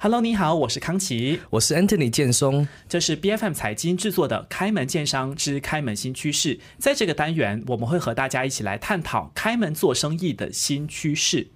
Hello，你好，我是康琪，我是 Anthony 建松，这是 B F M 财经制作的《开门见商之开门新趋势》。在这个单元，我们会和大家一起来探讨开门做生意的新趋势。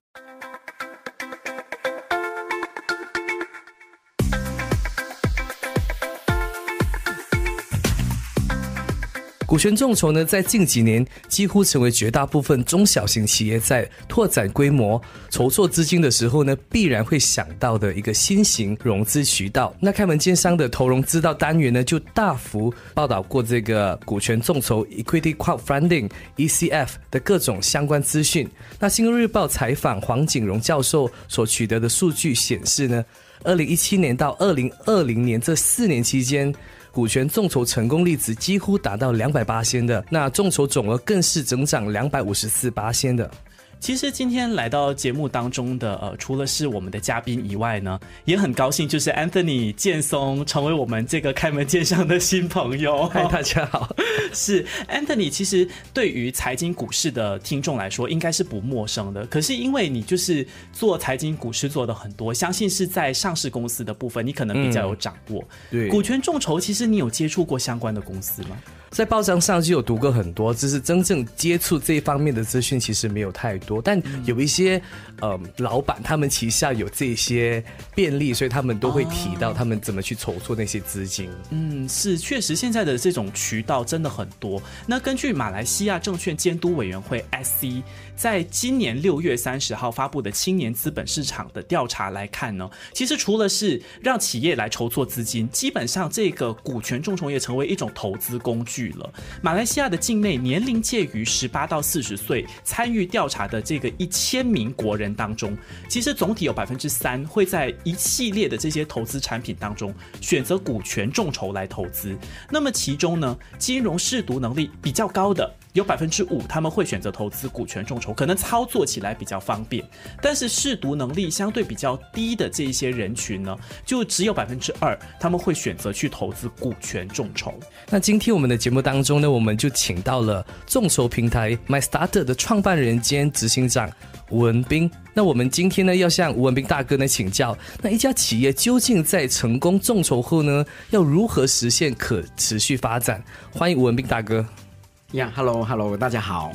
股权众筹呢，在近几年几乎成为绝大部分中小型企业在拓展规模、筹措资金的时候呢，必然会想到的一个新型融资渠道。那开门见山的投融资到单元呢，就大幅报道过这个股权众筹 （equity crowdfunding，ECF） 的各种相关资讯。那《新日报》采访黄景荣教授所取得的数据显示呢，二零一七年到二零二零年这四年期间。股权众筹成功例子几乎达到两百八千的，那众筹总额更是增长两百五十四八千的。其实今天来到节目当中的呃，除了是我们的嘉宾以外呢，也很高兴，就是 Anthony 建松成为我们这个开门见山的新朋友。嗨，大家好，是 Anthony。其实对于财经股市的听众来说，应该是不陌生的。可是因为你就是做财经股市做的很多，相信是在上市公司的部分，你可能比较有掌握。对，股权众筹，其实你有接触过相关的公司吗？在报章上就有读过很多，只是真正接触这一方面的资讯其实没有太多，但有一些，呃，老板他们旗下有这些便利，所以他们都会提到他们怎么去筹措那些资金。嗯，是确实，现在的这种渠道真的很多。那根据马来西亚证券监督委员会 SC 在今年六月三十号发布的青年资本市场的调查来看呢，其实除了是让企业来筹措资金，基本上这个股权众筹也成为一种投资工具。了马来西亚的境内，年龄介于十八到四十岁参与调查的这个一千名国人当中，其实总体有百分之三会在一系列的这些投资产品当中选择股权众筹来投资。那么其中呢，金融试读能力比较高的。有百分之五，他们会选择投资股权众筹，可能操作起来比较方便。但是，试读能力相对比较低的这一些人群呢，就只有百分之二，他们会选择去投资股权众筹。那今天我们的节目当中呢，我们就请到了众筹平台 My Starter 的创办人兼执行长吴文斌。那我们今天呢，要向吴文斌大哥呢请教，那一家企业究竟在成功众筹后呢，要如何实现可持续发展？欢迎吴文斌大哥。Yeah，Hello，Hello，大家好。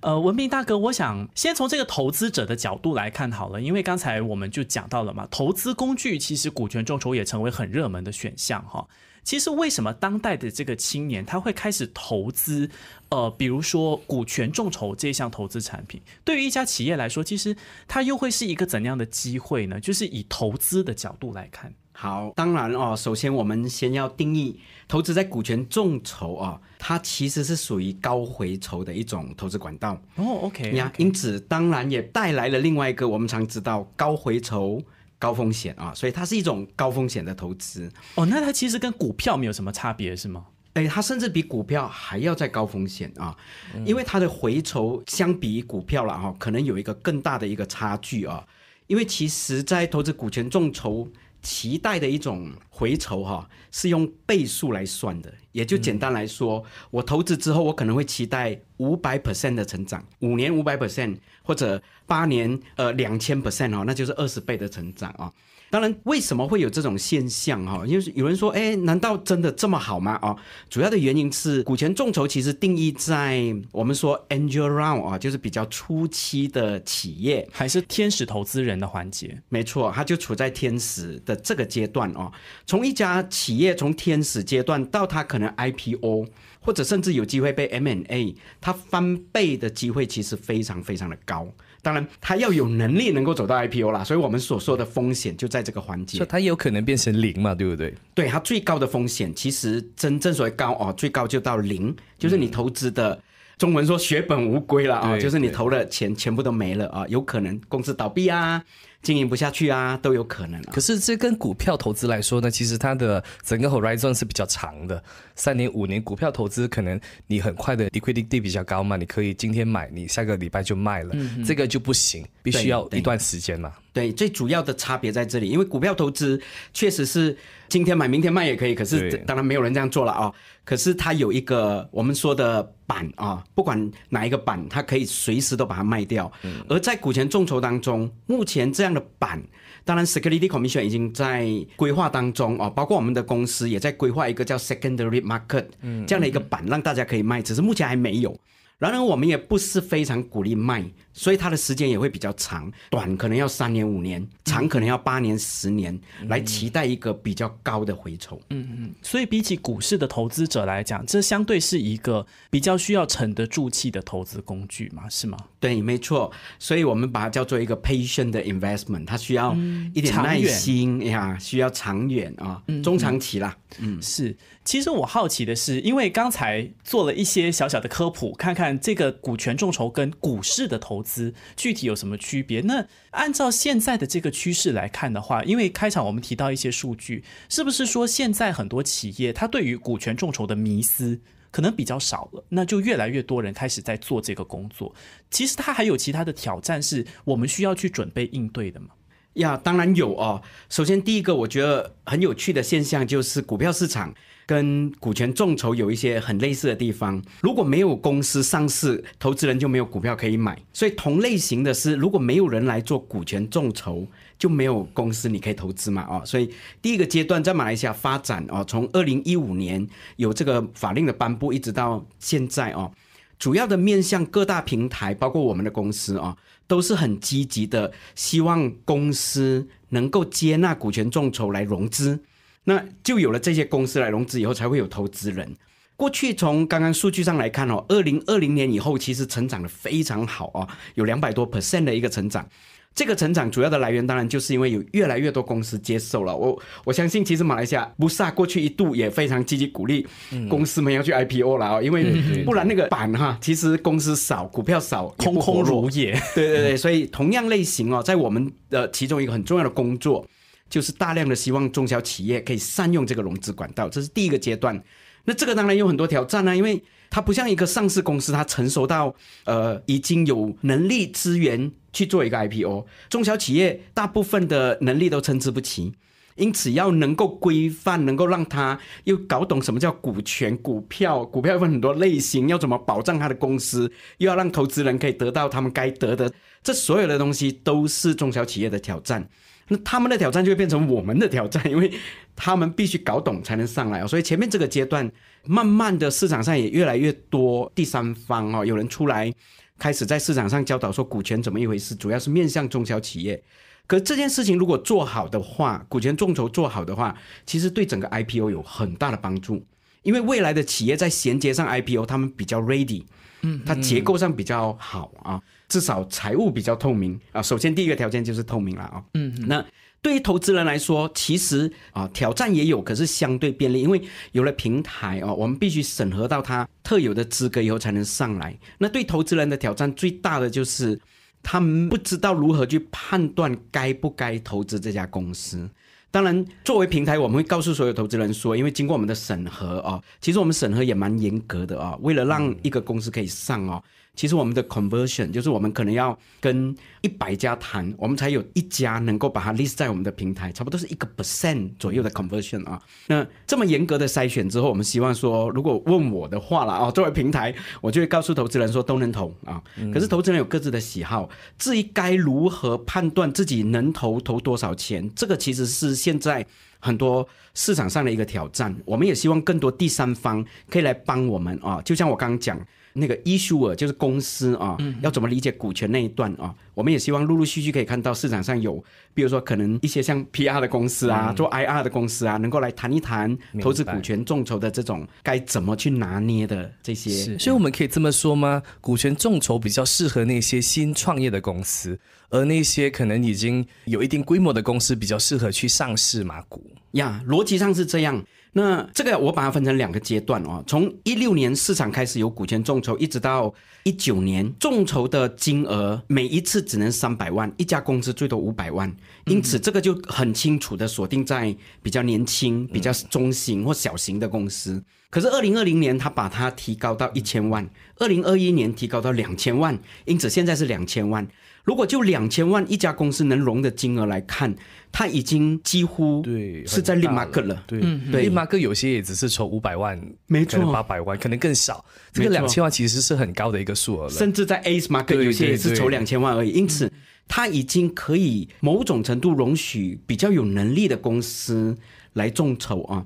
呃，文明大哥，我想先从这个投资者的角度来看好了，因为刚才我们就讲到了嘛，投资工具其实股权众筹也成为很热门的选项哈。其实为什么当代的这个青年他会开始投资？呃，比如说股权众筹这项投资产品，对于一家企业来说，其实它又会是一个怎样的机会呢？就是以投资的角度来看。好，当然哦。首先，我们先要定义投资在股权众筹啊，它其实是属于高回酬的一种投资管道哦。OK，你因此当然也带来了另外一个我们常知道高回酬、高风险啊，所以它是一种高风险的投资哦。那它其实跟股票没有什么差别是吗？哎，它甚至比股票还要再高风险啊，因为它的回酬相比股票了哈，可能有一个更大的一个差距啊。因为其实，在投资股权众筹。期待的一种回酬哈，是用倍数来算的，也就简单来说，我投资之后，我可能会期待五百 percent 的成长，五年五百 percent，或者八年呃两千 percent 哦，那就是二十倍的成长啊。当然，为什么会有这种现象？哈，因为有人说，哎，难道真的这么好吗？哦，主要的原因是，股权众筹其实定义在我们说 angel round 啊，就是比较初期的企业，还是天使投资人的环节。没错，它就处在天使的这个阶段哦。从一家企业从天使阶段到它可能 IPO，或者甚至有机会被 M a n A，它翻倍的机会其实非常非常的高。当然，他要有能力能够走到 IPO 啦，所以我们所说的风险就在这个环节。所以它也有可能变成零嘛，对不对？对，它最高的风险其实真正所谓高哦，最高就到零，就是你投资的，中文说血本无归了啊，就是你投的钱全部都没了啊，有可能公司倒闭啊。经营不下去啊，都有可能。可是这跟股票投资来说呢，其实它的整个 horizon 是比较长的，三年五年。股票投资可能你很快的 liquidity 比较高嘛，你可以今天买，你下个礼拜就卖了，这个就不行，必须要一段时间嘛。对，最主要的差别在这里，因为股票投资确实是。今天买明天卖也可以，可是当然没有人这样做了啊。可是它有一个我们说的板啊，不管哪一个板，它可以随时都把它卖掉。而在股权众筹当中，目前这样的板，当然 s e c u r i t y Comission 已经在规划当中啊，包括我们的公司也在规划一个叫 Secondary Market 这样的一个板，让大家可以卖，只是目前还没有。然而我们也不是非常鼓励卖。所以它的时间也会比较长，短可能要三年五年，长可能要八年十年，来期待一个比较高的回酬。嗯嗯。所以比起股市的投资者来讲，这相对是一个比较需要沉得住气的投资工具嘛？是吗？对，没错。所以我们把它叫做一个 patient 的 investment，它需要一点耐心呀，需要长远啊，中长期啦。嗯，是。其实我好奇的是，因为刚才做了一些小小的科普，看看这个股权众筹跟股市的投。资具体有什么区别？那按照现在的这个趋势来看的话，因为开场我们提到一些数据，是不是说现在很多企业它对于股权众筹的迷思可能比较少了？那就越来越多人开始在做这个工作。其实它还有其他的挑战，是我们需要去准备应对的嘛？呀，当然有啊。首先第一个，我觉得很有趣的现象就是股票市场。跟股权众筹有一些很类似的地方。如果没有公司上市，投资人就没有股票可以买。所以同类型的是，如果没有人来做股权众筹，就没有公司你可以投资嘛？哦，所以第一个阶段在马来西亚发展哦，从二零一五年有这个法令的颁布一直到现在哦，主要的面向各大平台，包括我们的公司哦，都是很积极的，希望公司能够接纳股权众筹来融资。那就有了这些公司来融资以后，才会有投资人。过去从刚刚数据上来看哦，二零二零年以后其实成长的非常好哦，有两百多 percent 的一个成长。这个成长主要的来源当然就是因为有越来越多公司接受了我。我相信其实马来西亚不 u 过去一度也非常积极鼓励公司们要去 IPO 了哦，因为不然那个板哈，其实公司少，股票少，空空如也。对对对，所以同样类型哦，在我们的其中一个很重要的工作。就是大量的希望中小企业可以善用这个融资管道，这是第一个阶段。那这个当然有很多挑战啊，因为它不像一个上市公司，它成熟到呃已经有能力资源去做一个 IPO。中小企业大部分的能力都参差不齐，因此要能够规范，能够让它又搞懂什么叫股权、股票，股票分很多类型，要怎么保障它的公司，又要让投资人可以得到他们该得的，这所有的东西都是中小企业的挑战。那他们的挑战就会变成我们的挑战，因为他们必须搞懂才能上来 所以前面这个阶段，慢慢的市场上也越来越多第三方哦，有人出来开始在市场上教导说股权怎么一回事，主要是面向中小企业。可这件事情如果做好的话，股权众筹做好的话，其实对整个 IPO 有很大的帮助，因为未来的企业在衔接上 IPO，他们比较 ready。嗯，它结构上比较好啊，至少财务比较透明啊。首先第一个条件就是透明了啊。嗯，那对于投资人来说，其实啊挑战也有，可是相对便利，因为有了平台啊，我们必须审核到它特有的资格以后才能上来。那对投资人的挑战最大的就是，他们不知道如何去判断该不该投资这家公司。当然，作为平台，我们会告诉所有投资人说，因为经过我们的审核啊，其实我们审核也蛮严格的啊，为了让一个公司可以上哦。其实我们的 conversion 就是我们可能要跟一百家谈，我们才有一家能够把它 list 在我们的平台，差不多是一个 percent 左右的 conversion 啊。那这么严格的筛选之后，我们希望说，如果问我的话了啊，作为平台，我就会告诉投资人说都能投啊。可是投资人有各自的喜好，至于该如何判断自己能投投多少钱，这个其实是现在很多市场上的一个挑战。我们也希望更多第三方可以来帮我们啊，就像我刚刚讲。那个 issuer 就是公司啊，要怎么理解股权那一段啊？我们也希望陆陆续续可以看到市场上有，比如说可能一些像 PR 的公司啊，做 IR 的公司啊，能够来谈一谈投资股权众筹的这种该怎么去拿捏的这些。所以我们可以这么说吗？股权众筹比较适合那些新创业的公司，而那些可能已经有一定规模的公司比较适合去上市嘛股呀，逻辑上是这样。那这个我把它分成两个阶段哦，从一六年市场开始有股权众筹，一直到一九年，众筹的金额每一次只能三百万，一家公司最多五百万，因此这个就很清楚的锁定在比较年轻、比较中型或小型的公司。可是二零二零年他把它提高到一千万，二零二一年提高到两千万，因此现在是两千万。如果就两千万一家公司能融的金额来看，它已经几乎对是在立马克了。对，六马克有些也只是筹五百万，没错，八百万可能更少。这个两千万其实是很高的一个数额了，甚至在 A 市场有些也是筹两千万而已。因此，它已经可以某种程度容许比较有能力的公司。来众筹啊！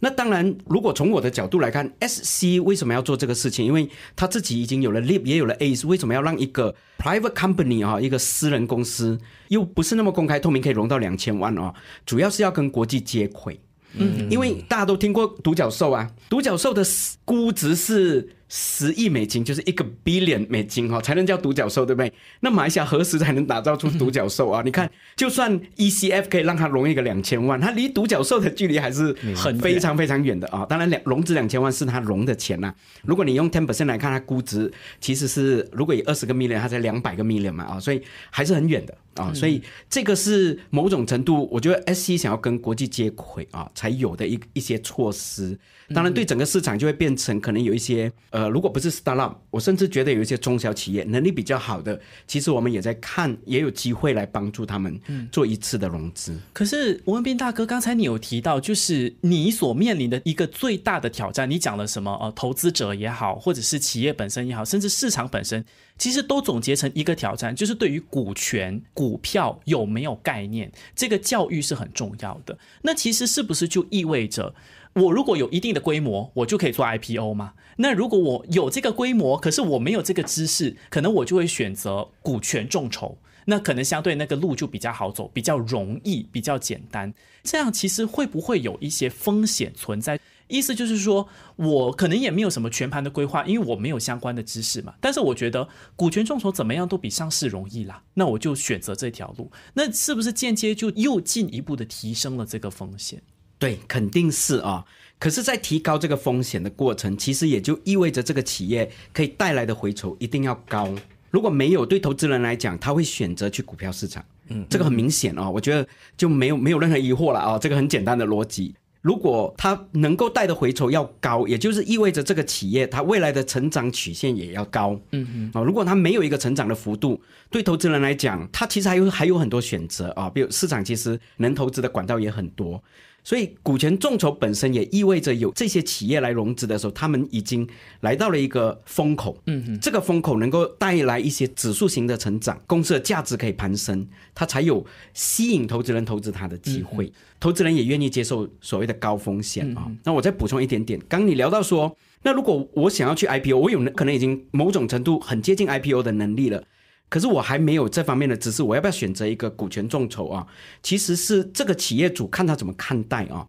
那当然，如果从我的角度来看，SC 为什么要做这个事情？因为他自己已经有了 l i b 也有了 A，c e 为什么要让一个 private company 啊，一个私人公司又不是那么公开透明，可以融到两千万啊？主要是要跟国际接轨，嗯，因为大家都听过独角兽啊，独角兽的估值是。十亿美金就是一个 billion 美金哈，才能叫独角兽，对不对？那马一下何时才能打造出独角兽啊？你看，就算 E C F 可以让它融一个两千万，它离独角兽的距离还是很非常非常远的啊。当然，两融资两千万是它融的钱呐。如果你用 ten per cent 来看，它估值其实是如果有二十个 million，它才两百个 million 嘛啊，所以还是很远的。啊，所以这个是某种程度，我觉得 S C 想要跟国际接轨啊，才有的一一些措施。当然，对整个市场就会变成可能有一些，呃，如果不是 startup，我甚至觉得有一些中小企业能力比较好的，其实我们也在看，也有机会来帮助他们做一次的融资。可是吴文斌大哥，刚才你有提到，就是你所面临的一个最大的挑战，你讲了什么？呃，投资者也好，或者是企业本身也好，甚至市场本身。其实都总结成一个挑战，就是对于股权、股票有没有概念，这个教育是很重要的。那其实是不是就意味着，我如果有一定的规模，我就可以做 IPO 吗？那如果我有这个规模，可是我没有这个知识，可能我就会选择股权众筹。那可能相对那个路就比较好走，比较容易，比较简单。这样其实会不会有一些风险存在？意思就是说，我可能也没有什么全盘的规划，因为我没有相关的知识嘛。但是我觉得股权众筹怎么样都比上市容易啦，那我就选择这条路。那是不是间接就又进一步的提升了这个风险？对，肯定是啊。可是，在提高这个风险的过程，其实也就意味着这个企业可以带来的回酬一定要高。如果没有，对投资人来讲，他会选择去股票市场。嗯，这个很明显啊，我觉得就没有没有任何疑惑了啊，这个很简单的逻辑。如果它能够带的回酬要高，也就是意味着这个企业它未来的成长曲线也要高。嗯嗯，啊，如果它没有一个成长的幅度，对投资人来讲，它其实还有还有很多选择啊。比如市场其实能投资的管道也很多。所以，股权众筹本身也意味着有这些企业来融资的时候，他们已经来到了一个风口。嗯，这个风口能够带来一些指数型的成长，公司的价值可以攀升，它才有吸引投资人投资它的机会。投资人也愿意接受所谓的高风险啊。那我再补充一点点，刚刚你聊到说，那如果我想要去 IPO，我有可能已经某种程度很接近 IPO 的能力了。可是我还没有这方面的知识，我要不要选择一个股权众筹啊？其实是这个企业主看他怎么看待啊，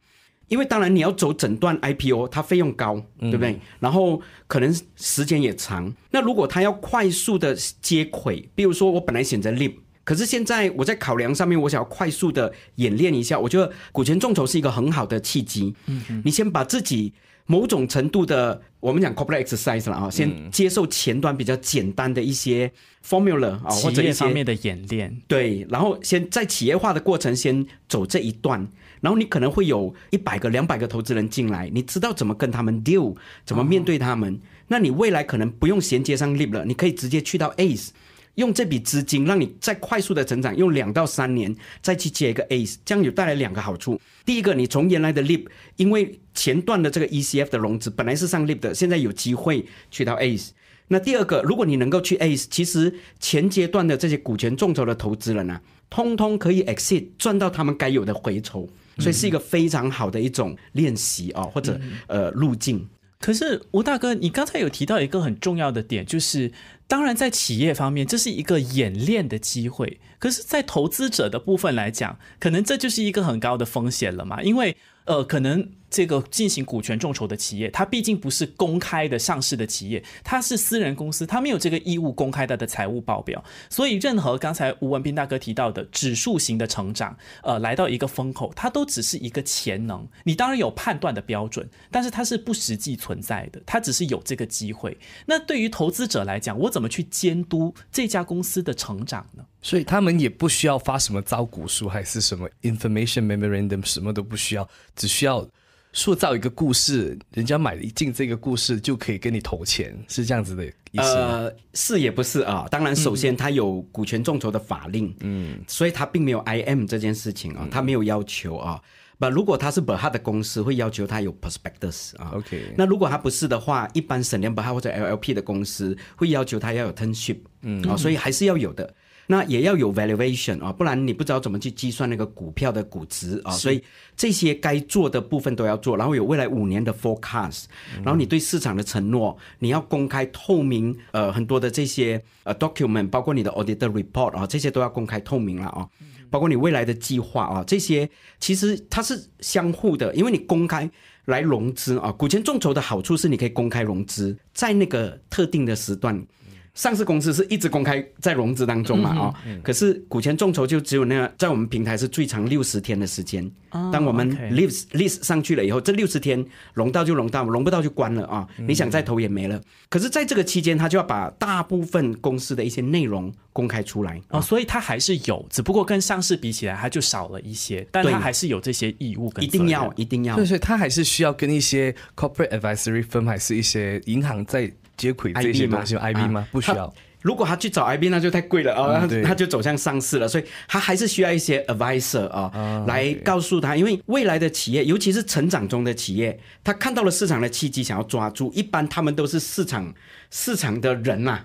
因为当然你要走整段 IPO，它费用高，对不对？然后可能时间也长。那如果他要快速的接轨，比如说我本来选择 l i p 可是现在我在考量上面，我想要快速的演练一下，我觉得股权众筹是一个很好的契机。嗯，你先把自己。某种程度的，我们讲 corporate exercise 了啊，先接受前端比较简单的一些 formula 啊，或者一些方面的演练。对，然后先在企业化的过程先走这一段，然后你可能会有一百个、两百个投资人进来，你知道怎么跟他们 deal，怎么面对他们，那你未来可能不用衔接上 l e b 了，你可以直接去到 ace。用这笔资金让你再快速的成长，用两到三年再去接一个 A，这样有带来两个好处。第一个，你从原来的 Lip，因为前段的这个 ECF 的融资本来是上 Lip 的，现在有机会去到 A。c e 那第二个，如果你能够去 A，c e 其实前阶段的这些股权众筹的投资人啊，通通可以 exit 赚到他们该有的回酬，所以是一个非常好的一种练习哦，或者呃路径。可是吴大哥，你刚才有提到一个很重要的点，就是。当然，在企业方面，这是一个演练的机会。可是，在投资者的部分来讲，可能这就是一个很高的风险了嘛？因为，呃，可能这个进行股权众筹的企业，它毕竟不是公开的上市的企业，它是私人公司，它没有这个义务公开它的财务报表。所以，任何刚才吴文斌大哥提到的指数型的成长，呃，来到一个风口，它都只是一个潜能。你当然有判断的标准，但是它是不实际存在的，它只是有这个机会。那对于投资者来讲，我怎怎么去监督这家公司的成长呢？所以他们也不需要发什么招股书还是什么 information memorandum，什么都不需要，只需要塑造一个故事，人家买进这个故事就可以跟你投钱，是这样子的意思？呃，是也不是啊。当然，首先他有股权众筹的法令，嗯，所以他并没有 I M 这件事情啊，他没有要求啊。那如果他是 h a 的公司，会要求他有 perspectives 啊。OK。那如果他不是的话，一般省联伯哈或者 LLP 的公司会要求他要有 t e n i p 嗯。啊，所以还是要有的。那也要有 valuation 啊，不然你不知道怎么去计算那个股票的估值啊。所以这些该做的部分都要做，然后有未来五年的 forecast，然后你对市场的承诺，你要公开透明，呃，很多的这些呃 document，包括你的 auditor report 啊，这些都要公开透明了啊。包括你未来的计划啊，这些其实它是相互的，因为你公开来融资啊，股权众筹的好处是你可以公开融资，在那个特定的时段。上市公司是一直公开在融资当中嘛？哦，可是股权众筹就只有那个在我们平台是最长六十天的时间。当我们 list list 上去了以后，这六十天融到就融到，融不到就关了啊！你想再投也没了。可是，在这个期间，他就要把大部分公司的一些内容公开出来啊，所以他还是有，只不过跟上市比起来，他就少了一些，但他还是有这些义务跟一定要一定要。对，所以他还是需要跟一些 corporate advisory firm 还是一些银行在。接轨这些东西，IB 吗？不需要。如果他去找 IB，那就太贵了啊！对，他就走向上市了，所以他还是需要一些 advisor 啊，来告诉他，因为未来的企业，尤其是成长中的企业，他看到了市场的契机，想要抓住。一般他们都是市场市场的人呐，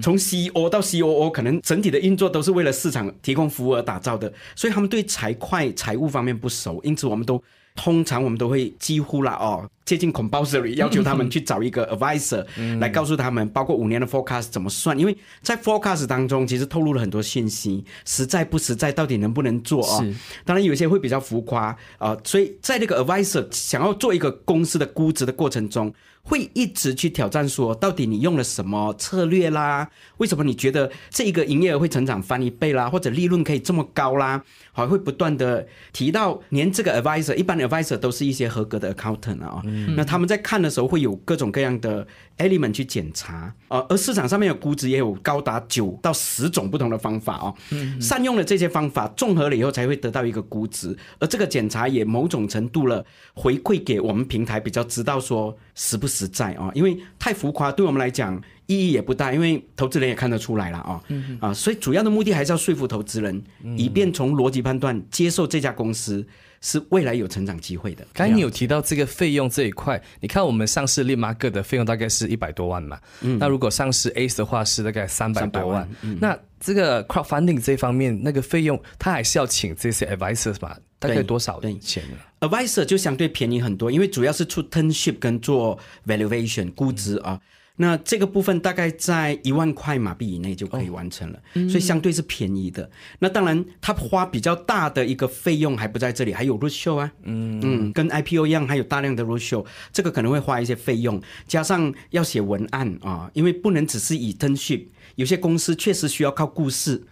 从 CEO 到 COO，可能整体的运作都是为了市场提供服务而打造的，所以他们对财会财务方面不熟，因此我们都。通常我们都会几乎了哦，接近 compulsory 要求他们去找一个 advisor 来告诉他们，包括五年的 forecast 怎么算，因为在 forecast 当中其实透露了很多信息，实在不实在，到底能不能做啊？当然有些会比较浮夸啊，所以在这个 advisor 想要做一个公司的估值的过程中。会一直去挑战，说到底你用了什么策略啦？为什么你觉得这个营业额会成长翻一倍啦？或者利润可以这么高啦？还会不断的提到，连这个 advisor，一般 advisor 都是一些合格的 accountant 啊。那他们在看的时候会有各种各样的 element 去检查啊。而市场上面的估值也有高达九到十种不同的方法哦。善用了这些方法，综合了以后才会得到一个估值。而这个检查也某种程度了回馈给我们平台，比较知道说。实不实在啊？因为太浮夸，对我们来讲意义也不大，因为投资人也看得出来了啊。嗯。啊，所以主要的目的还是要说服投资人，以便从逻辑判断接受这家公司是未来有成长机会的。刚才你有提到这个费用这一块，你看我们上市立马克的费用大概是一百多万嘛，那如果上市 a c e 的话是大概三百多万。那这个 crowdfunding 这方面那个费用，他还是要请这些 advisers 吧？大概多少？以钱的 advisor 就相对便宜很多，因为主要是出 tenship 跟做 valuation 估值啊。那这个部分大概在一万块马币以内就可以完成了，所以相对是便宜的。那当然，他花比较大的一个费用还不在这里，还有 r u s i o 啊，嗯嗯，跟 IPO 一样，还有大量的 r u s i o 这个可能会花一些费用，加上要写文案啊，因为不能只是以 tenship，有些公司确实需要靠故事。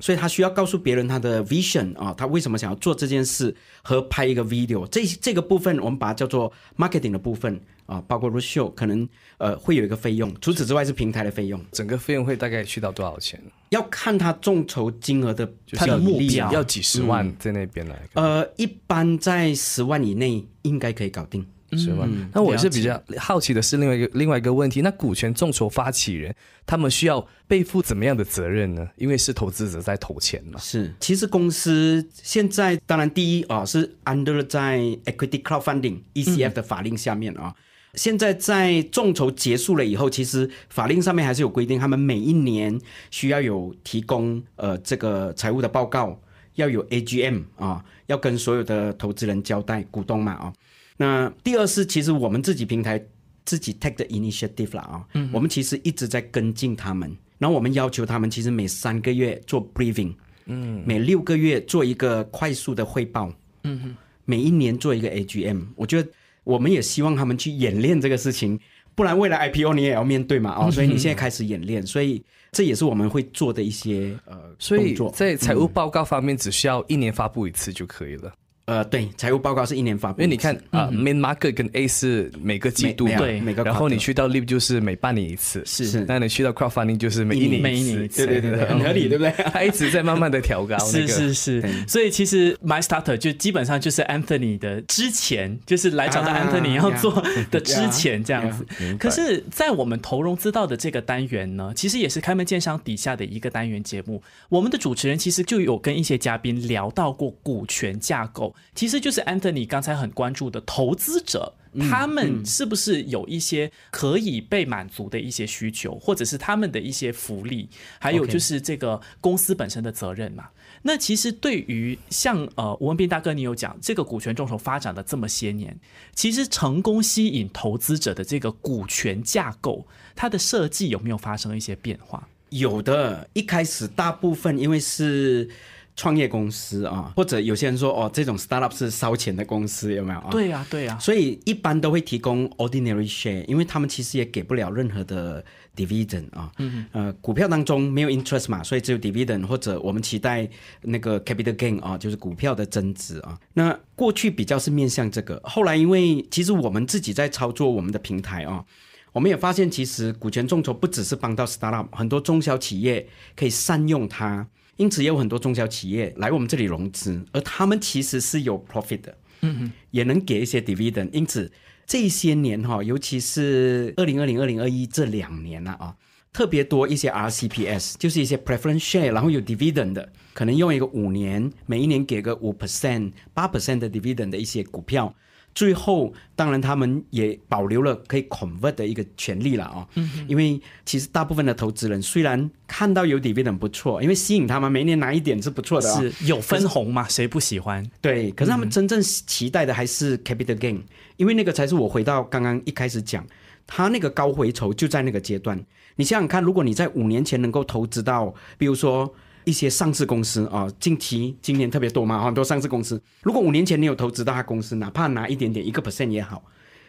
所以，他需要告诉别人他的 vision 啊，他为什么想要做这件事和拍一个 video 这这个部分，我们把它叫做 marketing 的部分啊，包括 r i o 可能呃会有一个费用，除此之外是平台的费用。整个费用会大概去到多少钱？要看他众筹金额的他的目标要几十万在那边来，呃，一般在十万以内应该可以搞定。是吧？那我是比较好奇的是另外一个另外一个问题，那股权众筹发起人他们需要背负怎么样的责任呢？因为是投资者在投钱嘛。是，其实公司现在当然第一啊，是 under 在 equity crowdfunding ECF 的法令下面啊。现在在众筹结束了以后，其实法令上面还是有规定，他们每一年需要有提供呃这个财务的报告，要有 AGM 啊，要跟所有的投资人交代股东嘛啊。那第二是，其实我们自己平台自己 take 的 initiative 了啊，嗯，我们其实一直在跟进他们，然后我们要求他们其实每三个月做 briefing，嗯，每六个月做一个快速的汇报，嗯哼，每一年做一个 AGM，我觉得我们也希望他们去演练这个事情，不然未来 IPO 你也要面对嘛，哦，所以你现在开始演练，所以这也是我们会做的一些呃工作，在财务报告方面只需要一年发布一次就可以了。呃，对，财务报告是一年发布，因为你看啊，main market 跟 A 是每个季度，对，每个，然后你去到 l i v e 就是每半年一次，是是，那你去到 Crowdfunding 就是每一年，每一年，一次，对对对，很合理，对不对？它一直在慢慢的调高，是是是，所以其实 My Starter 就基本上就是 Anthony 的之前，就是来找到 Anthony 要做 的之前这样子。可是在我们投融资道的这个单元呢，其实也是开门见山底下的一个单元节目。我们的主持人其实就有跟一些嘉宾聊到过股权架构。其实就是安特你刚才很关注的投资者，他们是不是有一些可以被满足的一些需求，或者是他们的一些福利，还有就是这个公司本身的责任嘛？那其实对于像呃吴文斌大哥，你有讲这个股权众筹发展了这么些年，其实成功吸引投资者的这个股权架构，它的设计有没有发生一些变化？有的，一开始大部分因为是。创业公司啊，或者有些人说哦，这种 startup 是烧钱的公司，有没有啊？对呀，对呀。所以一般都会提供 ordinary share，因为他们其实也给不了任何的 dividend 啊。嗯。呃，股票当中没有 interest 嘛，所以只有 dividend 或者我们期待那个 capital gain 啊，就是股票的增值啊。那过去比较是面向这个，后来因为其实我们自己在操作我们的平台啊，我们也发现其实股权众筹不只是帮到 startup，很多中小企业可以善用它。因此也有很多中小企业来我们这里融资，而他们其实是有 profit 的，嗯，也能给一些 dividend。因此这些年哈，尤其是二零二零、二零二一这两年了啊，特别多一些 RCPS，就是一些 preference share，然后有 dividend 的，可能用一个五年，每一年给个五 percent、八 percent 的 dividend 的一些股票。最后，当然他们也保留了可以 convert 的一个权利了啊，因为其实大部分的投资人虽然看到有底边很不错，因为吸引他们每年拿一点是不错的，是有分红嘛，谁不喜欢？对，可是他们真正期待的还是 capital gain，因为那个才是我回到刚刚一开始讲，他那个高回酬就在那个阶段。你想想看，如果你在五年前能够投资到，比如说。一些上市公司啊，近期今年特别多嘛，很多上市公司。如果五年前你有投资到他公司，哪怕拿一点点一个 percent 也好，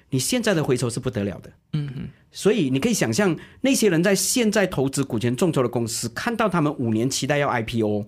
你现在的回收是不得了的。嗯嗯，所以你可以想象，那些人在现在投资股权众筹的公司，看到他们五年期待要 IPO，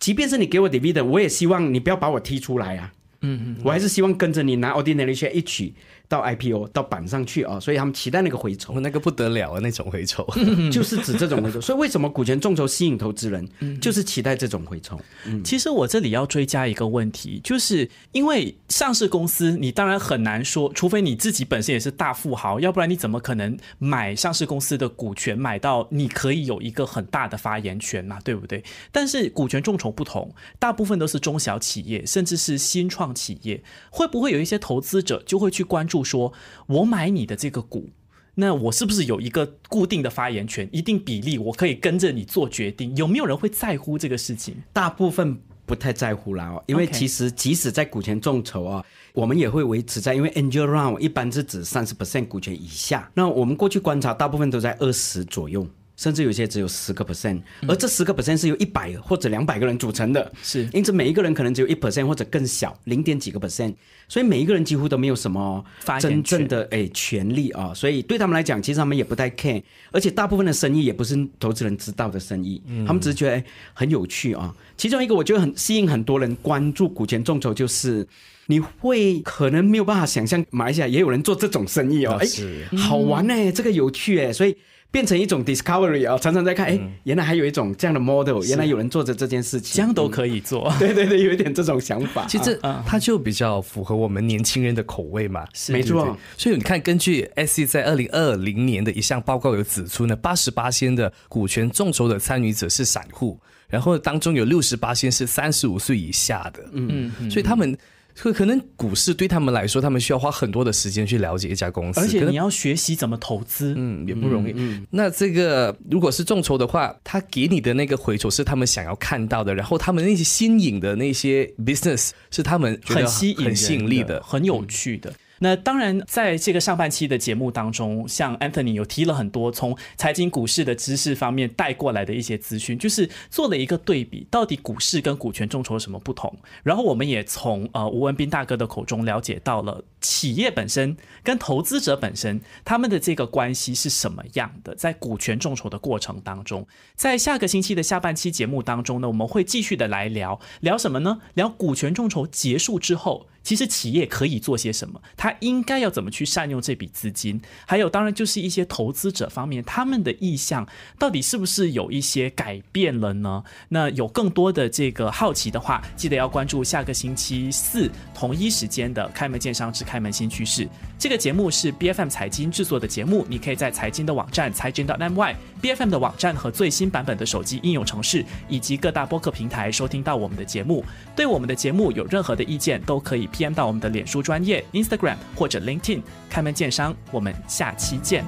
即便是你给我 dividend，我也希望你不要把我踢出来啊。嗯嗯，我还是希望跟着你拿 ordinary share 一起。到 IPO 到板上去啊，所以他们期待那个回抽，那个不得了啊，那种回抽 就是指这种回抽。所以为什么股权众筹吸引投资人，就是期待这种回抽？其实我这里要追加一个问题，就是因为上市公司，你当然很难说，除非你自己本身也是大富豪，要不然你怎么可能买上市公司的股权，买到你可以有一个很大的发言权嘛，对不对？但是股权众筹不同，大部分都是中小企业，甚至是新创企业，会不会有一些投资者就会去关注？不说我买你的这个股，那我是不是有一个固定的发言权？一定比例我可以跟着你做决定？有没有人会在乎这个事情？大部分不太在乎啦，因为其实即使在股权众筹啊，我们也会维持在，因为 angel round 一般是指三十 percent 股权以下。那我们过去观察，大部分都在二十左右。甚至有些只有十个 percent，而这十个 percent 是由一百或者两百个人组成的，是，因此每一个人可能只有一 percent 或者更小，零点几个 percent，所以每一个人几乎都没有什么真正的哎权利啊，所以对他们来讲，其实他们也不太 care，而且大部分的生意也不是投资人知道的生意，他们只是觉得很有趣啊。其中一个我觉得很吸引很多人关注股权众筹，就是你会可能没有办法想象，马来西亚也有人做这种生意哦，哎，好玩哎，这个有趣哎，所以。变成一种 discovery 啊，常常在看，哎，原来还有一种这样的 model，原来有人做着这件事情，这样都可以做，对对对，有一点这种想法。其实它就比较符合我们年轻人的口味嘛，没错。所以你看，根据 SE 在二零二零年的一项报告有指出呢，八十八仙的股权众筹的参与者是散户，然后当中有六十八仙是三十五岁以下的，嗯嗯，所以他们。可可能股市对他们来说，他们需要花很多的时间去了解一家公司，而且你要学习怎么投资，嗯，也不容易。那这个如果是众筹的话，他给你的那个回酬是他们想要看到的，然后他们那些新颖的那些 business 是他们很吸引、吸引力的、很有趣的。那当然，在这个上半期的节目当中，像 Anthony 有提了很多从财经股市的知识方面带过来的一些资讯，就是做了一个对比，到底股市跟股权众筹有什么不同。然后我们也从呃吴文斌大哥的口中了解到了企业本身跟投资者本身他们的这个关系是什么样的。在股权众筹的过程当中，在下个星期的下半期节目当中呢，我们会继续的来聊聊什么呢？聊股权众筹结束之后，其实企业可以做些什么？他应该要怎么去善用这笔资金？还有，当然就是一些投资者方面，他们的意向到底是不是有一些改变了呢？那有更多的这个好奇的话，记得要关注下个星期四同一时间的《开门见商之开门新趋势》这个节目是 B F M 财经制作的节目，你可以在财经的网站财经的 M Y B F M 的网站和最新版本的手机应用程式，以及各大播客平台收听到我们的节目。对我们的节目有任何的意见，都可以 P M 到我们的脸书专业 Instagram。或者 LinkedIn，开门见山，我们下期见。